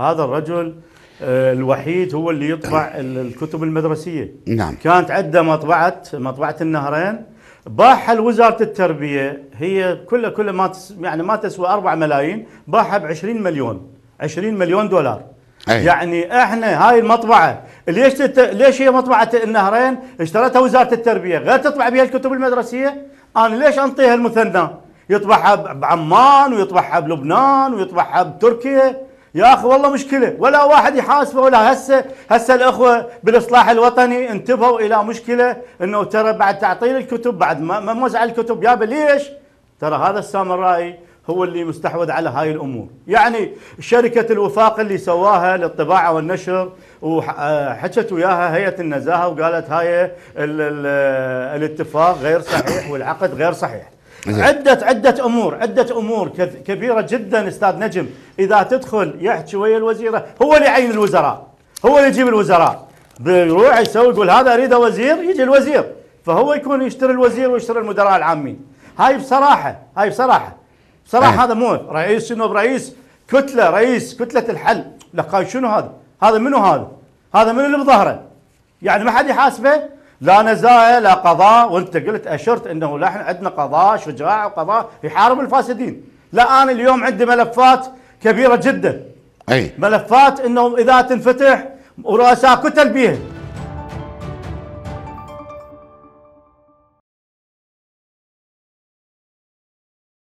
هذا الرجل آه، الوحيد هو اللي يطبع الكتب المدرسيه نعم كانت عنده مطبعه مطبعه النهرين باعها لوزاره التربيه هي كلها كلها ما تس يعني ما تسوى 4 ملايين باعها ب 20 مليون 20 مليون دولار أي. يعني احنا هاي المطبعه ليش تت... ليش هي مطبعه النهرين اشترتها وزاره التربيه غير تطبع بها الكتب المدرسيه انا ليش انطيها المثنى يطبعها بعمان ويطبعها بلبنان ويطبعها بتركيا يا اخي والله مشكله ولا واحد يحاسبه ولا هسه هسه الاخوه بالاصلاح الوطني انتبهوا الى مشكله انه ترى بعد تعطيل الكتب بعد ما موزع الكتب يابا ليش؟ ترى هذا السامرائي هو اللي مستحوذ على هاي الامور، يعني شركه الوفاق اللي سواها للطباعه والنشر وحكت وياها هيئه النزاهه وقالت هاي الاتفاق غير صحيح والعقد غير صحيح. عدة عدة أمور عدة أمور كبيرة جدا أستاذ نجم إذا تدخل يحكي ويا الوزيرة هو اللي يعين الوزراء هو اللي يجيب الوزراء بيروح يسوي يقول هذا أريده وزير يجي الوزير فهو يكون يشتري الوزير ويشتري المدراء العامين هاي بصراحة هاي بصراحة بصراحة أه. هذا مو رئيس شنو برئيس كتلة رئيس كتلة الحل لك شنو هذا هذا منو هذا هذا منو اللي بظهره يعني ما حد يحاسبه لا نزاع لا قضاء وانت قلت اشرت انه لا احنا عندنا قضاء شجاع وقضاء يحارب الفاسدين لا انا اليوم عندي ملفات كبيره جدا اي ملفات انه اذا تنفتح ورؤساء كتل بيها